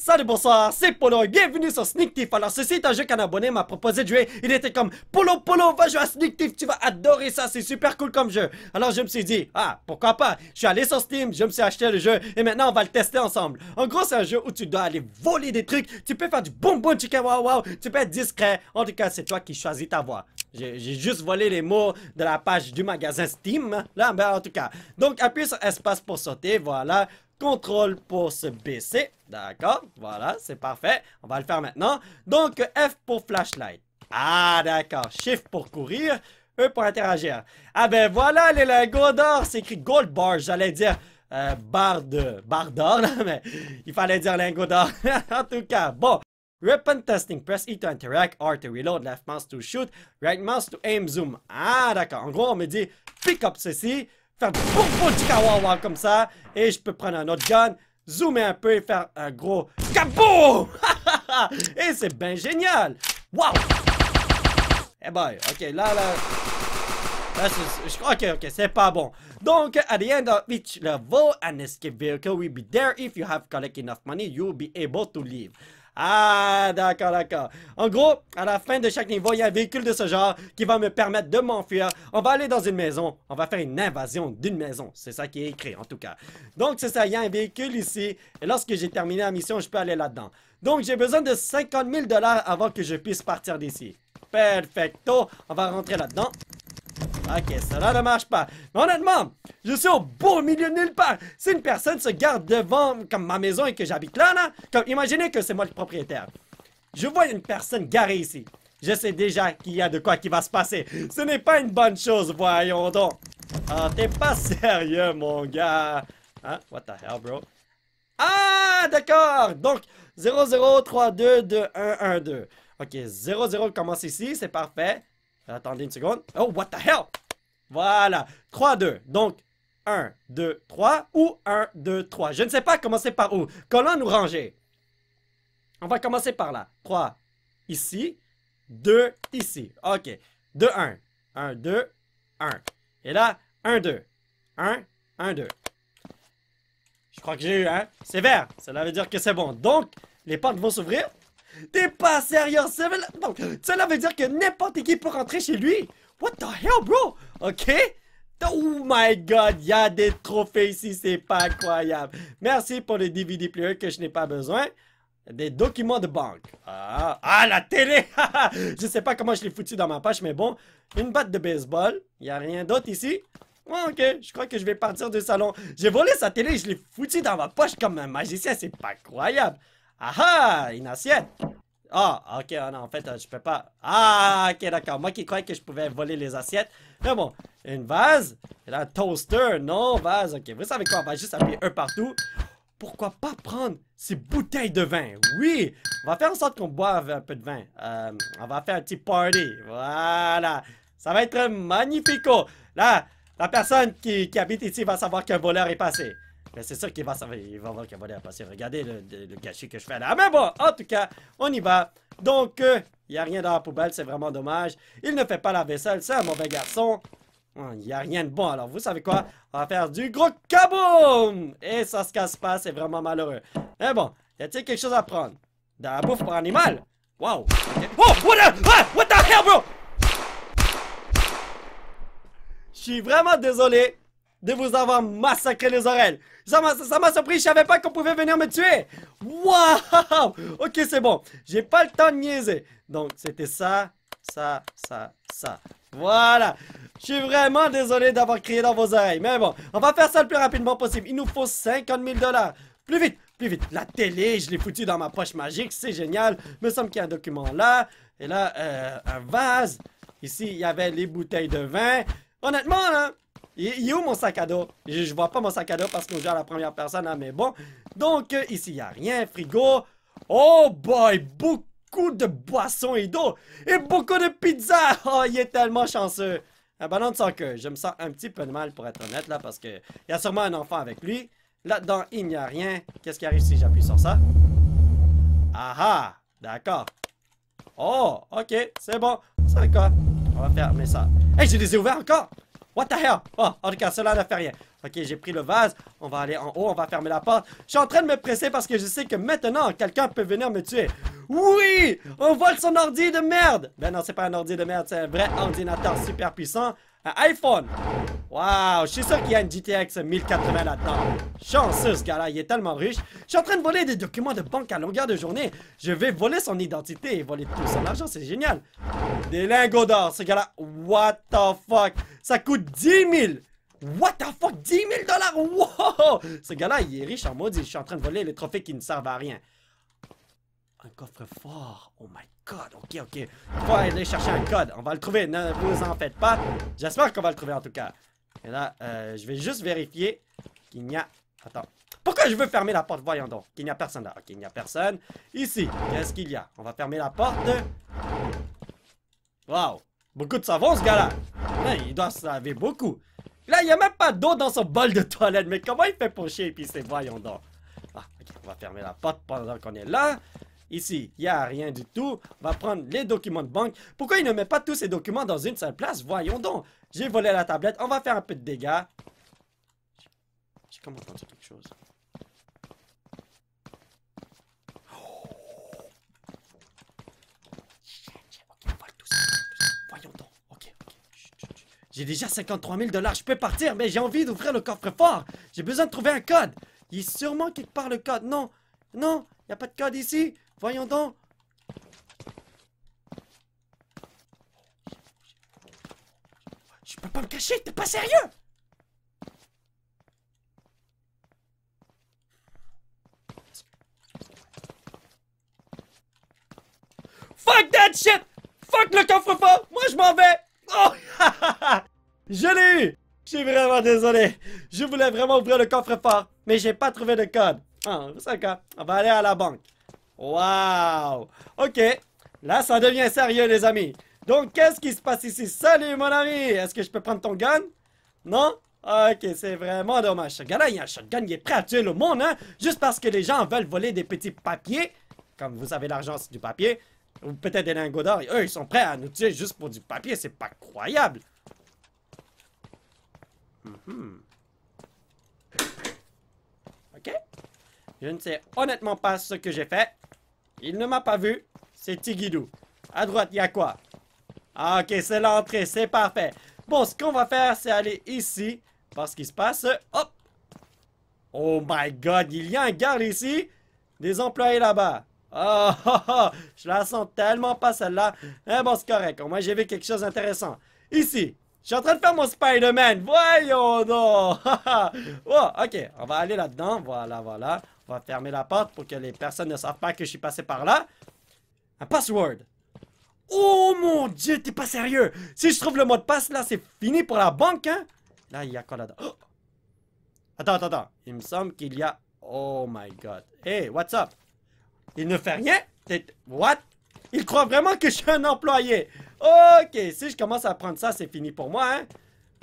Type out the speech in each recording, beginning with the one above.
Salut, bonsoir, c'est Polo et bienvenue sur Sneak Alors, ceci est un jeu qu'un abonné m'a proposé de jouer. Il était comme Polo, Polo, va jouer à Sneak tu vas adorer ça, c'est super cool comme jeu. Alors, je me suis dit, ah, pourquoi pas Je suis allé sur Steam, je me suis acheté le jeu et maintenant on va le tester ensemble. En gros, c'est un jeu où tu dois aller voler des trucs, tu peux faire du bonbon chicken wow wow, tu peux être discret. En tout cas, c'est toi qui choisis ta voix. J'ai juste volé les mots de la page du magasin Steam. Hein. Là, ben, en tout cas. Donc, appuyez sur espace pour sauter. Voilà. Contrôle pour se baisser. D'accord. Voilà, c'est parfait. On va le faire maintenant. Donc, F pour flashlight. Ah, d'accord. Shift pour courir. E pour interagir. Ah ben voilà les lingots d'or. C'est écrit gold bar, j'allais dire. bar euh, barre de... barre d'or, mais il fallait dire lingots d'or. en tout cas, bon. Weapon testing, press E to interact, R to reload, left mouse to shoot, right mouse to aim, zoom. Ah d'accord, en gros on me dit pick up ceci, faire boum boum kawawa comme ça, et je peux prendre un autre gun, zoomer un peu et faire un gros kaboum! et c'est bien génial! Wow! Eh boy, ok, là, là... Là, ok, ok, c'est pas bon. Donc, at the end of each level, an escape vehicle will be there. If you have collected enough money, you'll be able to leave. Ah, d'accord, d'accord. En gros, à la fin de chaque niveau, il y a un véhicule de ce genre qui va me permettre de m'enfuir. On va aller dans une maison. On va faire une invasion d'une maison. C'est ça qui est écrit, en tout cas. Donc, c'est ça. Il y a un véhicule ici. Et lorsque j'ai terminé la mission, je peux aller là-dedans. Donc, j'ai besoin de 50 000 dollars avant que je puisse partir d'ici. Perfecto. On va rentrer là-dedans. Ok, cela ne marche pas. honnêtement, je suis au beau milieu de nulle part. Si une personne se garde devant comme ma maison et que j'habite là, là, comme imaginez que c'est moi le propriétaire. Je vois une personne garée ici. Je sais déjà qu'il y a de quoi qui va se passer. Ce n'est pas une bonne chose, voyons donc. Ah, t'es pas sérieux, mon gars. Hein? What the hell, bro? Ah, d'accord. Donc, 00322112. Ok, 00 commence ici, c'est parfait. Attendez une seconde. Oh, what the hell? Voilà. 3-2. Donc, 1, 2, 3 ou 1, 2, 3. Je ne sais pas commencer par où. Colonne nous ranger. On va commencer par là. 3 ici, 2 ici. OK. 2, 1. 1, 2, 1. Et là, 1, 2. 1, 1, 2. Je crois que j'ai eu, hein? C'est vert. Cela veut dire que c'est bon. Donc, les portes vont s'ouvrir. T'es pas sérieux, ça veut... Donc, cela veut dire que n'importe qui peut rentrer chez lui. What the hell, bro? OK? Oh my god, il y a des trophées ici, c'est pas incroyable. Merci pour les DVD player que je n'ai pas besoin. Des documents de banque. Ah, la télé! je sais pas comment je l'ai foutu dans ma poche, mais bon. Une batte de baseball. Y a rien d'autre ici. ok, je crois que je vais partir du salon. J'ai volé sa télé et je l'ai foutu dans ma poche comme un magicien, c'est pas incroyable. Ah Une assiette Ah, ok, ah en fait, euh, je peux pas. Ah, ok, d'accord. Moi qui croyais que je pouvais voler les assiettes. Mais bon, une vase. Et un toaster. Non, vase. Ok, vous savez quoi On va juste appuyer un partout. Pourquoi pas prendre ces bouteilles de vin Oui On va faire en sorte qu'on boive un peu de vin. Euh, on va faire un petit party. Voilà. Ça va être magnifique! Là, la personne qui habite ici va savoir qu'un voleur est passé c'est sûr qu'il va savoir, il va voir qu'il va passer. Regardez le, gâchis que je fais là. mais bon, en tout cas, on y va. Donc, euh, il n'y a rien dans la poubelle, c'est vraiment dommage. Il ne fait pas la vaisselle, c'est un mauvais garçon. Ah, il n'y a rien de bon, alors vous savez quoi? On va faire du gros kaboum! Et ça se casse pas, c'est vraiment malheureux. Mais eh bon, y a-t-il quelque chose à prendre? Dans la bouffe pour animal? Wow! Oh! Ah, what the hell, bro? Je suis vraiment désolé de vous avoir massacré les oreilles. Ça m'a surpris, je savais pas qu'on pouvait venir me tuer. Waouh Ok, c'est bon. J'ai pas le temps de niaiser. Donc, c'était ça, ça, ça, ça. Voilà. Je suis vraiment désolé d'avoir crié dans vos oreilles. Mais bon, on va faire ça le plus rapidement possible. Il nous faut 50 000 dollars. Plus vite, plus vite. La télé, je l'ai foutu dans ma poche magique. C'est génial. Me semble qu'il y a un document là. Et là, euh, un vase. Ici, il y avait les bouteilles de vin. Honnêtement, là, il, où mon sac à dos? Je, vois pas mon sac à dos parce qu'on joue à la première personne, hein, mais bon. Donc, euh, ici, il n'y a rien. Frigo. Oh boy, beaucoup de boissons et d'eau. Et beaucoup de pizza. Oh, il est tellement chanceux. Un ballon de soccer. Je me sens un petit peu de mal, pour être honnête, là, parce que y a sûrement un enfant avec lui. Là-dedans, il n'y a rien. Qu'est-ce qui arrive si j'appuie sur ça? Ah ah! D'accord. Oh, ok, c'est bon. C'est On va fermer ça. Hé, hey, je les ai ouverts encore! What the hell? Oh, en tout cas, cela ne fait rien. Ok, j'ai pris le vase. On va aller en haut, on va fermer la porte. Je suis en train de me presser parce que je sais que maintenant, quelqu'un peut venir me tuer. Oui! On vole son ordi de merde! Ben non, c'est pas un ordi de merde, c'est un vrai ordinateur super puissant. Un iPhone! Waouh, je suis sûr qu'il y a une GTX 1080 là-dedans. Chanceux ce gars-là, il est tellement riche. Je suis en train de voler des documents de banque à longueur de journée. Je vais voler son identité et voler tout son argent, c'est génial. Des lingots d'or, ce gars-là. What the fuck? Ça coûte 10 000! What the fuck? 10 000 dollars? Wow! Ce gars-là, il est riche en maudit. Je suis en train de voler les trophées qui ne servent à rien. Un coffre-fort. Oh my god. Ok, ok. Il faut aller chercher un code. On va le trouver. Ne vous en faites pas. J'espère qu'on va le trouver en tout cas. Et là, euh, je vais juste vérifier qu'il n'y a... Attends. Pourquoi je veux fermer la porte? Voyons donc. Qu'il n'y a personne là. Ok, il n'y a personne. Ici, qu'est-ce qu'il y a? On va fermer la porte. Wow. Beaucoup de savon, ce gars-là. il doit laver beaucoup. Là, il n'y a même pas d'eau dans son bol de toilette. Mais comment il fait pour chier c'est Voyons donc. Ah, on va fermer la porte pendant qu'on est là. Ici, il n'y a rien du tout. On va prendre les documents de banque. Pourquoi il ne met pas tous ces documents dans une seule place? Voyons donc. J'ai volé la tablette. On va faire un peu de dégâts. J'ai comme entendu quelque chose. J'ai déjà 53 000 dollars, je peux partir, mais j'ai envie d'ouvrir le coffre-fort. J'ai besoin de trouver un code. Il a sûrement quelque part le code. Non, non, il n'y a pas de code ici. Voyons donc. Je peux pas me cacher, t'es pas sérieux Fuck that shit Fuck le coffre-fort Moi je m'en vais Oh Je l'ai eu! Je suis vraiment désolé. Je voulais vraiment ouvrir le coffre-fort, mais j'ai pas trouvé de code. Ah, c'est cas. On va aller à la banque. Waouh. Ok. Là, ça devient sérieux, les amis. Donc, qu'est-ce qui se passe ici? Salut, mon ami! Est-ce que je peux prendre ton gun? Non? Ah, ok, c'est vraiment dommage. Regarde là il y a un shotgun, qui est prêt à tuer le monde, hein? Juste parce que les gens veulent voler des petits papiers. Comme vous avez l'argent, c'est du papier. Ou peut-être des lingots d'or. Eux, ils sont prêts à nous tuer juste pour du papier. C'est pas croyable. Hmm. Ok? Je ne sais honnêtement pas ce que j'ai fait. Il ne m'a pas vu. C'est Tigidou. À droite, il y a quoi? Ah, ok, c'est l'entrée. C'est parfait. Bon, ce qu'on va faire, c'est aller ici. Parce qu'il se passe... Hop! Oh my god, il y a un gars ici. Des employés là-bas. Oh, oh, oh, je la sens tellement pas celle-là. Eh bon, c'est correct. Au moins, j'ai vu quelque chose d'intéressant. Ici, je suis en train de faire mon Spider-Man. Voyons donc. oh, ok, on va aller là-dedans. Voilà, voilà. On va fermer la porte pour que les personnes ne savent pas que je suis passé par là. Un password. Oh mon dieu, t'es pas sérieux. Si je trouve le mot de passe, là, c'est fini pour la banque, hein. Là, il y a quoi là-dedans oh! Attends, attends, attends. Il me semble qu'il y a... Oh my god. Hey, what's up? Il ne fait rien? What? Il croit vraiment que je suis un employé. Ok, si je commence à prendre ça, c'est fini pour moi, hein.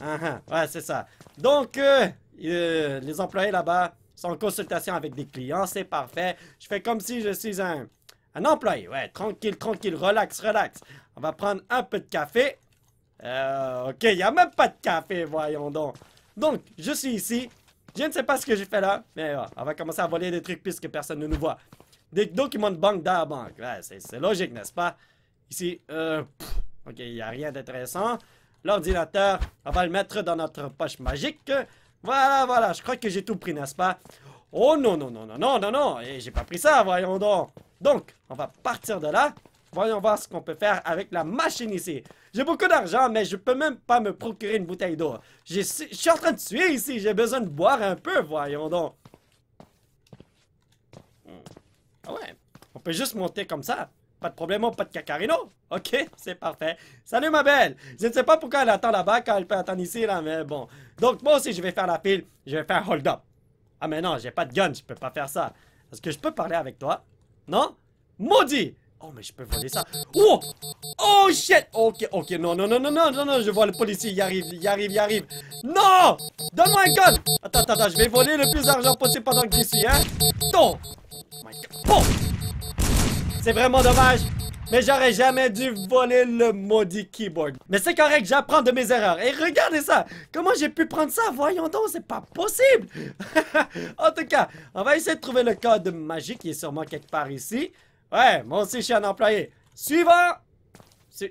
ah, ah. Ouais, c'est ça. Donc, euh, euh, les employés là-bas sont en consultation avec des clients, c'est parfait. Je fais comme si je suis un, un employé. Ouais, tranquille, tranquille, relax, relax. On va prendre un peu de café. Euh, ok, il n'y a même pas de café, voyons donc. Donc, je suis ici. Je ne sais pas ce que j'ai fait là, mais on va commencer à voler des trucs puisque personne ne nous voit. Des documents de banque dans la banque. Ouais, c'est logique, n'est-ce pas? Ici, euh, ok, il n'y a rien d'intéressant. L'ordinateur, on va le mettre dans notre poche magique. Voilà, voilà, je crois que j'ai tout pris, n'est-ce pas? Oh non, non, non, non, non, non, non, et j'ai pas pris ça, voyons donc. Donc, on va partir de là. Voyons voir ce qu'on peut faire avec la machine ici. J'ai beaucoup d'argent, mais je peux même pas me procurer une bouteille d'eau. Je suis en train de tuer ici, j'ai besoin de boire un peu, voyons donc. Ah ouais, on peut juste monter comme ça. Pas de problème, pas de cacarino. Ok, c'est parfait. Salut ma belle. Je ne sais pas pourquoi elle attend là-bas quand elle peut attendre ici, là, mais bon. Donc moi aussi, je vais faire la pile. Je vais faire hold up. Ah mais non, j'ai pas de gun, je peux pas faire ça. est que je peux parler avec toi Non Maudit Oh, mais je peux voler ça. Oh Oh, shit Ok, ok, non, non, non, non, non, non, non, je vois le policier, il arrive, il arrive, il arrive. Non Donne-moi un gun Attends, attends, attends, je vais voler le plus d'argent possible pendant que suis, hein Ton Bon, C'est vraiment dommage, mais j'aurais jamais dû voler le maudit keyboard. Mais c'est correct, j'apprends de mes erreurs. Et regardez ça! Comment j'ai pu prendre ça? Voyons donc, c'est pas possible! en tout cas, on va essayer de trouver le code magique qui est sûrement quelque part ici. Ouais, moi aussi, je suis un employé. Suivant!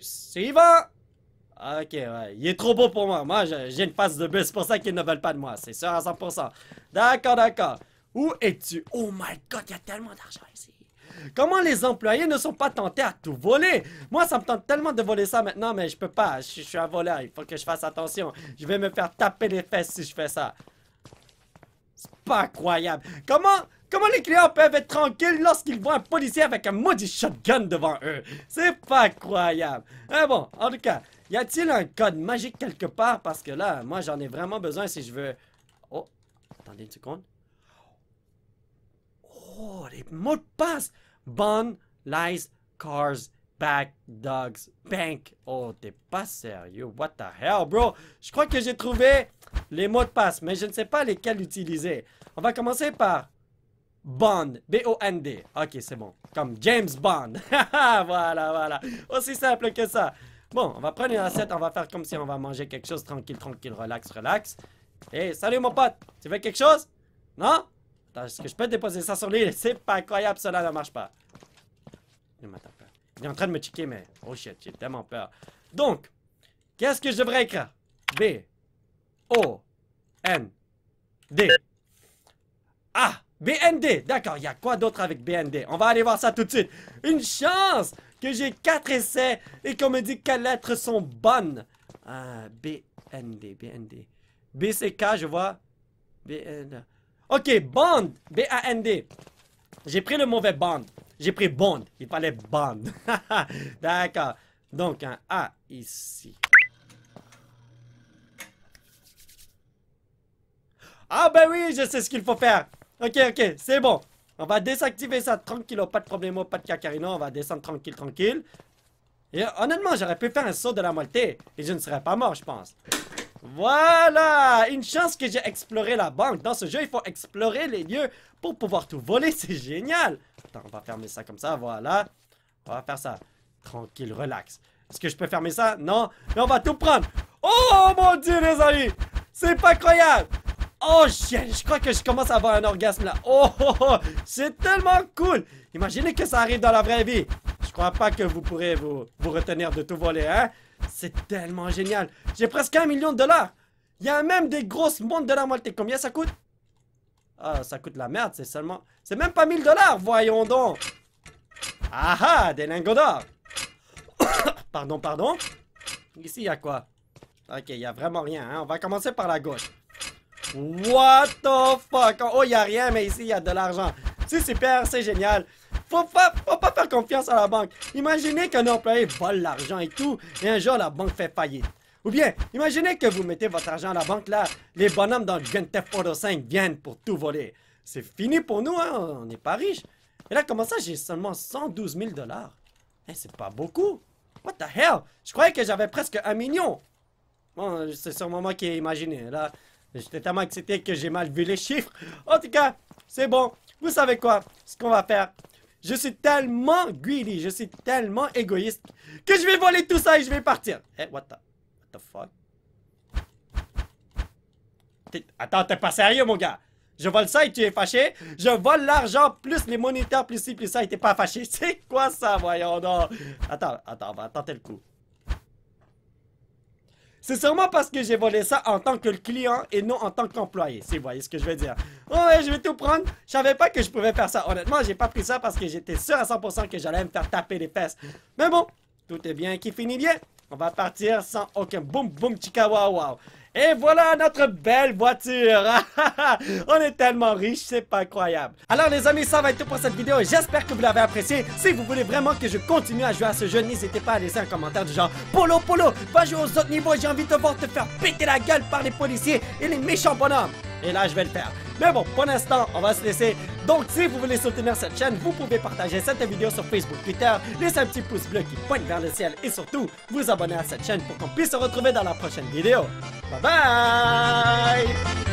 suivant! Ok, ouais. Il est trop beau pour moi. Moi, j'ai une face de bus. C'est pour ça qu'ils ne veulent pas de moi. C'est sûr à 100%. D'accord, d'accord. Où es-tu? Oh my god, il y a tellement d'argent ici. Comment les employés ne sont pas tentés à tout voler? Moi, ça me tente tellement de voler ça maintenant, mais je peux pas. Je, suis un voleur, il faut que je fasse attention. Je vais me faire taper les fesses si je fais ça. C'est pas incroyable. Comment, comment les clients peuvent être tranquilles lorsqu'ils voient un policier avec un maudit shotgun devant eux? C'est pas incroyable. Mais eh bon, en tout cas, y a-t-il un code magique quelque part? Parce que là, moi, j'en ai vraiment besoin si je veux... Oh, attendez une seconde. Oh, les mots de passe! Bond, lies, cars, back, dogs, bank. Oh, t'es pas sérieux. What the hell, bro? Je crois que j'ai trouvé les mots de passe, mais je ne sais pas lesquels utiliser. On va commencer par Bond. B-O-N-D. Ok, c'est bon. Comme James Bond. voilà, voilà. Aussi simple que ça. Bon, on va prendre une assiette, on va faire comme si on va manger quelque chose. Tranquille, tranquille, relax, relax. Et hey, salut mon pote, tu veux quelque chose? Non? est-ce que je peux déposer ça sur lui? C'est pas incroyable, cela ne marche pas. Il est en train de me checker, mais... Oh shit, j'ai tellement peur. Donc, qu'est-ce que je devrais écrire? B. O. N. D. Ah! BND! D'accord, il y a quoi d'autre avec BND? On va aller voir ça tout de suite. Une chance que j'ai quatre essais et qu'on me dit quelles lettres sont bonnes. Ah, BND, BND. BCK, je vois. BND. Ok, Bond. B-A-N-D. J'ai pris le mauvais BAND J'ai pris Bond. Il fallait Bond. D'accord. Donc, un A ici. Ah ben oui, je sais ce qu'il faut faire. Ok, ok, c'est bon. On va désactiver ça tranquillement, oh, pas de problème, oh, pas de cacarino. On va descendre tranquille, tranquille. Et honnêtement, j'aurais pu faire un saut de la moitié et je ne serais pas mort, je pense. Voilà! Une chance que j'ai exploré la banque. Dans ce jeu, il faut explorer les lieux pour pouvoir tout voler. C'est génial! Attends, on va fermer ça comme ça, voilà. On va faire ça. Tranquille, relax. Est-ce que je peux fermer ça? Non. Mais on va tout prendre. Oh mon dieu, les amis! C'est pas croyable! Oh chien, je crois que je commence à avoir un orgasme là. Oh oh, oh, oh c'est tellement cool. Imaginez que ça arrive dans la vraie vie. Je crois pas que vous pourrez vous, vous retenir de tout voler, hein. C'est tellement génial. J'ai presque un million de dollars. Il y a même des grosses montres de la moitié Combien ça coûte Ah, ça coûte la merde, c'est seulement... C'est même pas 1000 dollars, voyons donc. Ah ah, des lingots d'or. pardon, pardon. Ici, il y a quoi Ok, il y a vraiment rien. Hein. On va commencer par la gauche. What the fuck Oh, il a rien, mais ici, il y a de l'argent. C'est super, c'est génial. Faut pas, faut pas faire confiance à la banque. Imaginez qu'un employé vole l'argent et tout, et un jour la banque fait faillite. Ou bien, imaginez que vous mettez votre argent à la banque là, les bonhommes dans Grand Theft 5 viennent pour tout voler. C'est fini pour nous, hein, on n'est pas riches. Et là, comment ça, j'ai seulement 112 000 dollars hey, eh, C'est pas beaucoup. What the hell Je croyais que j'avais presque un million. Bon, c'est sûrement moi qui ai imaginé. Là, j'étais tellement excité que j'ai mal vu les chiffres. En tout cas, c'est bon. Vous savez quoi Ce qu'on va faire, je suis tellement greedy, je suis tellement égoïste que je vais voler tout ça et je vais partir. Eh, what the... What the fuck? Attends, t'es pas sérieux, mon gars. Je vole ça et tu es fâché. Je vole l'argent plus les moniteurs, plus ci plus ça et t'es pas fâché. C'est quoi ça, voyons donc? Attends, attends, on va le coup. C'est sûrement parce que j'ai volé ça en tant que client et non en tant qu'employé, si vous voyez ce que je veux dire. Oh ouais, je vais tout prendre. Je savais pas que je pouvais faire ça. Honnêtement, j'ai pas pris ça parce que j'étais sûr à 100% que j'allais me faire taper les fesses. Mais bon, tout est bien qui finit bien. On va partir sans aucun boum boum chica wow wow. Et voilà notre belle voiture On est tellement riche, c'est pas incroyable Alors les amis, ça va être tout pour cette vidéo J'espère que vous l'avez appréciée Si vous voulez vraiment que je continue à jouer à ce jeu N'hésitez pas à laisser un commentaire du genre Polo, Polo, va jouer aux autres niveaux J'ai envie de voir te faire péter la gueule par les policiers et les méchants bonhommes Et là, je vais le faire Mais bon, pour l'instant, on va se laisser donc, si vous voulez soutenir cette chaîne, vous pouvez partager cette vidéo sur Facebook, Twitter, laisser un petit pouce bleu qui pointe vers le ciel et surtout, vous abonner à cette chaîne pour qu'on puisse se retrouver dans la prochaine vidéo. Bye bye